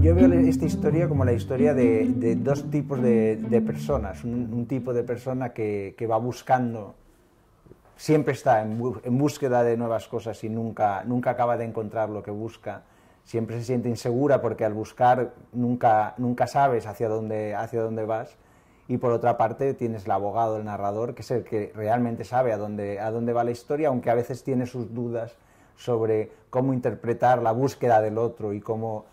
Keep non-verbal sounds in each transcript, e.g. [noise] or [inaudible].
Yo, veo esta historia como la historia de, dos tipos de, personas. Un, tipo de persona que, va buscando, siempre está en, en, búsqueda de nuevas cosas y nunca, nunca acaba de encontrar lo que busca. Siempre se siente insegura porque al buscar nunca, nunca sabes hacia dónde, hacia dónde vas y por otra parte tienes el abogado, el narrador, que es el que realmente sabe a dónde, a dónde va la historia, aunque a veces tiene sus dudas sobre cómo interpretar la búsqueda del otro y cómo,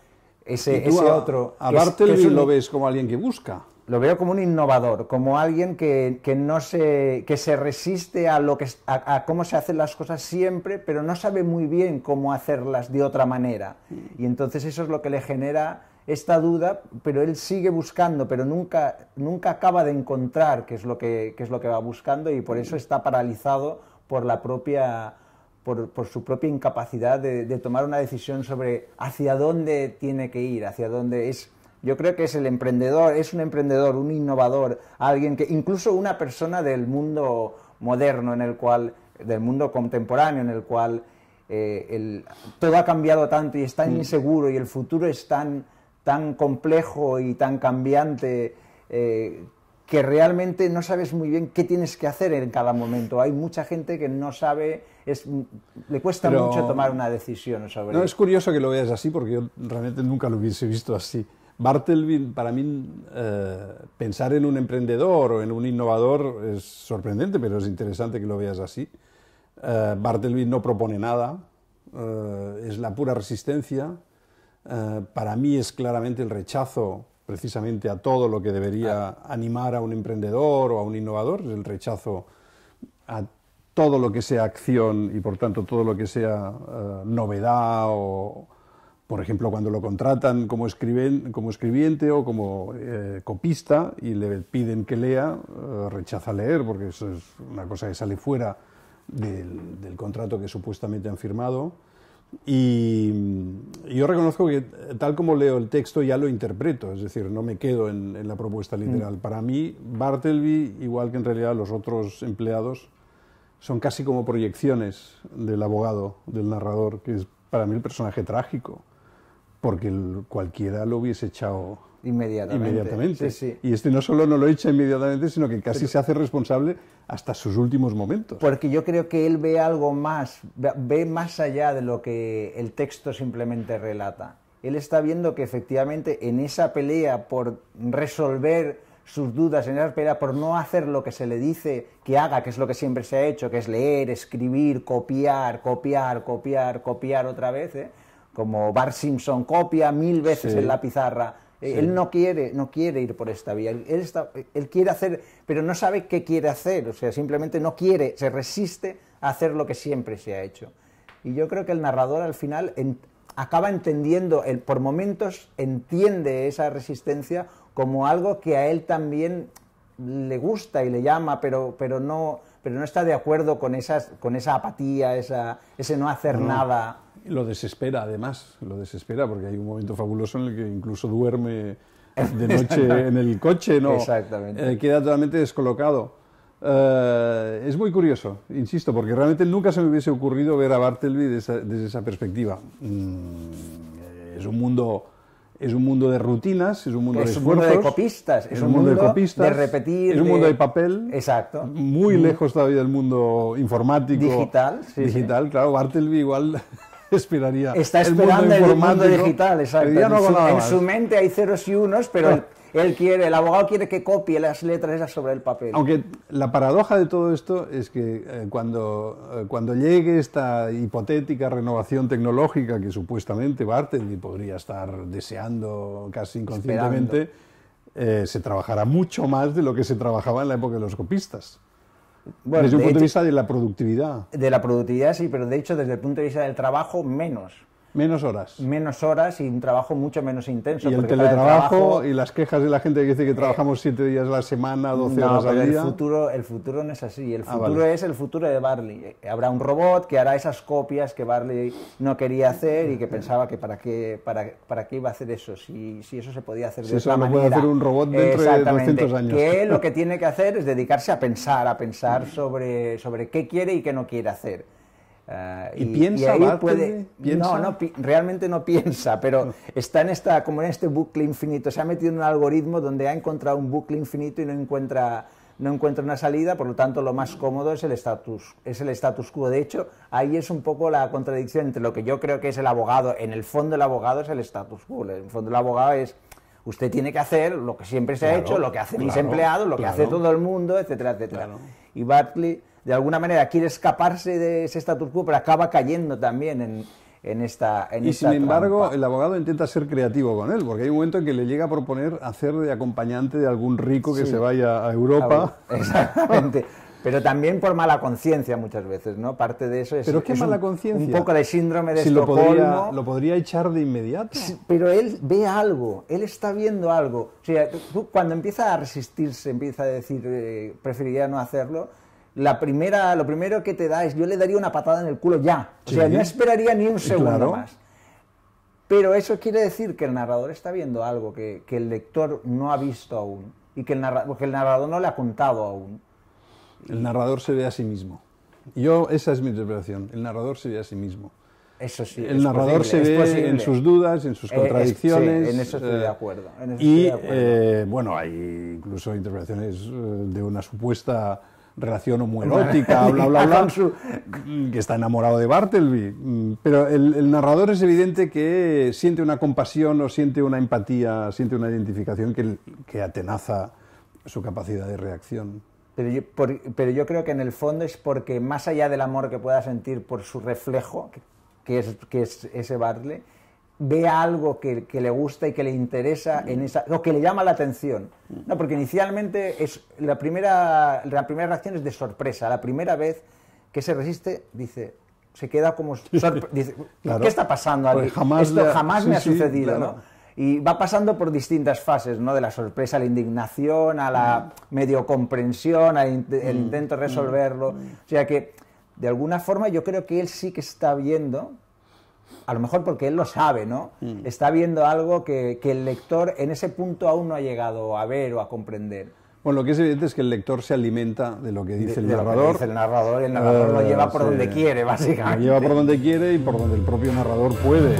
ese, otro, a lo ves como alguien que busca. Lo veo como un innovador, como alguien que, no se, que se resiste a, lo que, cómo se hacen las cosas siempre, pero no sabe muy bien cómo hacerlas de otra manera. Mm. Y entonces eso es lo que le genera esta duda, pero él sigue buscando, pero nunca, nunca acaba de encontrar qué es, lo que, qué es lo que va buscando y por eso está paralizado por la propia por, su propia incapacidad de, tomar una decisión sobre hacia dónde tiene que ir, hacia dónde es. Yo creo que es el emprendedor, es un emprendedor, un innovador, alguien que, incluso una persona del mundo moderno en el cual, del mundo contemporáneo en el cual eh, todo ha cambiado tanto y es tan mm. inseguro y el futuro es tan, tan complejo y tan cambiante eh, que realmente no sabes muy bien qué tienes que hacer en cada momento. Hay mucha gente que no sabe, es, le cuesta mucho tomar una decisión sobre No, es curioso que lo veas así porque yo realmente nunca lo hubiese visto así. Bartleby, para mí, eh, pensar en un emprendedor o en un innovador es sorprendente, pero es interesante que lo veas así. Eh, Bartleby no propone nada, eh, es la pura resistencia. Eh, para mí es claramente el rechazo precisamente a todo lo que debería ah. animar a un emprendedor o a un innovador, es el rechazo a todo lo que sea acción y por tanto todo lo que sea eh, novedad o, por ejemplo, cuando lo contratan como, escribiente o como eh, copista y le piden que lea, eh, rechaza leer porque eso es una cosa que sale fuera del contrato que supuestamente han firmado y yo reconozco que tal como leo el texto ya lo interpreto, es decir, no me quedo en, la propuesta literal. Mm. Para mí, Bartleby, igual que en realidad los otros empleados, son casi como proyecciones del abogado, del narrador, que es para mí el personaje trágico porque cualquiera lo hubiese echado inmediatamente. Y este no solo no lo echa inmediatamente, sino que casi se hace responsable hasta sus últimos momentos. Porque yo creo que él ve algo más, ve más allá de lo que el texto simplemente relata. Él está viendo que efectivamente en esa pelea por resolver sus dudas, en esa pelea por no hacer lo que se le dice que haga, que es lo que siempre se ha hecho, que es leer, escribir, copiar, copiar, copiar, copiar otra vez, ¿eh? como Bart Simpson copia mil veces en la pizarra. Eh, él no quiere, no quiere ir por esta vía. Él, está, quiere hacer, pero no sabe qué quiere hacer. O sea, simplemente no quiere, se resiste a hacer lo que siempre se ha hecho. Y yo creo que el narrador al final acaba entendiendo, por momentos entiende esa resistencia como algo que a él también le gusta y le llama, pero, pero no, pero no está de acuerdo con, esas, con esa apatía, esa, ese no hacer nada. Lo desespera, además, lo desespera, porque hay un momento fabuloso en el que incluso duerme de [laughs] noche en el coche, ¿no? Exactamente. Eh, queda totalmente descolocado. Eh, es muy curioso, insisto, porque realmente nunca se me hubiese ocurrido ver a Bartleby desde esa, perspectiva. Mm, es un mundo es un mundo de rutinas, es un mundo de Es un mundo de copistas, es, un, mundo, de, repetir. Es un mundo de, papel. Exacto. Muy lejos todavía del mundo informático. Digital, Digital, claro. Bartleby igual esperaría. Está esperando el mundo, digital, exacto. en, su, mente hay ceros y unos, pero ah. él, quiere, el abogado quiere que copie las letras sobre el papel. Aunque la paradoja de todo esto es que eh, cuando, eh, cuando llegue esta hipotética renovación tecnológica que supuestamente Bartendi podría estar deseando casi inconscientemente, eh, se trabajará mucho más de lo que se trabajaba en la época de los copistas desde un punto de vista de la productividad. De la productividad, sí, pero de hecho desde el punto de vista del trabajo, menos. Menos horas. Menos horas y un trabajo mucho menos intenso. Y el teletrabajo trabajo... y las quejas de la gente que dice que trabajamos siete días a la semana, 12 horas al día. El futuro, el futuro no es así. El ah, futuro es el futuro de Barley. Eh, habrá un robot que hará esas copias que Barley no quería hacer y que pensaba que para qué, para, para qué iba a hacer eso, si, si eso se podía hacer de otra manera. Eso puede hacer un robot dentro de 200 años. Que lo [laughs] que tiene que hacer es dedicarse a pensar, a pensar sobre, sobre qué quiere y qué no quiere hacer. Ah, ¿Y, piensa, No, no, realmente no piensa, pero está en esta, como en este bucle infinito. Se ha metido en un algoritmo donde ha encontrado un bucle infinito y no encuentra, no encuentra una salida, por lo tanto lo más cómodo es el, status, es el status quo. De hecho, ahí es un poco la contradicción entre lo que yo creo que es el abogado. En el fondo el abogado es el status quo. En el fondo el abogado es usted tiene que hacer lo que siempre se ha hecho, lo que hace mi mis empleados, lo que hace todo el mundo, etcétera, etcétera. Y Bartley de alguna manera quiere escaparse de ese status quo, pero acaba cayendo también en, esta. y sin embargo, el abogado intenta ser creativo con él, porque hay un momento en que le llega a proponer hacer de acompañante de algún rico que se vaya a Europa. [laughs] exactamente. Pero también por mala conciencia muchas veces, ¿no? Parte de eso es. ¿Pero qué mala conciencia? Un poco de síndrome de si Estocolmo. Lo podría, lo podría echar de inmediato. pero él ve algo, él está viendo algo. O sea, tú, cuando empieza a resistirse, empieza a decir, eh, preferiría no hacerlo, la primera, lo primero que te da es, yo le daría una patada en el culo ya. O sea, no esperaría ni un segundo más. Pero eso quiere decir que el narrador está viendo algo que, que el lector no ha visto aún y que el, narrador, que el narrador no le ha contado aún. El narrador se ve a sí mismo. Yo, esa es mi interpretación. El narrador se ve a sí mismo. Eso sí. El narrador se ve en sus dudas, en sus eh, contradicciones. en eso estoy de eh, acuerdo. y eh, bueno, hay incluso interpretaciones de una supuesta relación homoerótica, bla, bla, bla, que está enamorado de Bartleby. Mm, pero el, narrador es evidente que siente una compasión o siente una empatía, siente una identificación que, atenaza su capacidad de reacción. Pero yo, creo que en el fondo es porque más allá del amor que pueda sentir por su reflejo, que es, que es ese Bartleby, ve algo que, le gusta y que le interesa en esa, o que le llama la atención. No, porque inicialmente es la primera, la primera reacción es de sorpresa. La primera vez que se resiste, dice, se queda como [laughs] dice, ¿qué está pasando? Pues jamás Esto jamás me ha sucedido, Y va pasando por distintas fases, ¿no? De la sorpresa a la indignación, a la mm. medio comprensión, al mm, intento mm, resolverlo. O sea que, de alguna forma, yo creo que él sí que está viendo a lo mejor porque él lo sabe, ¿no? Mm. Está viendo algo que, el lector en ese punto aún no ha llegado a ver o a comprender. Bueno, lo que es evidente es que el lector se alimenta de lo que dice el narrador. Lo dice el narrador y el narrador lo lleva por eh, donde quiere, básicamente. lleva por donde quiere y por donde el propio narrador puede.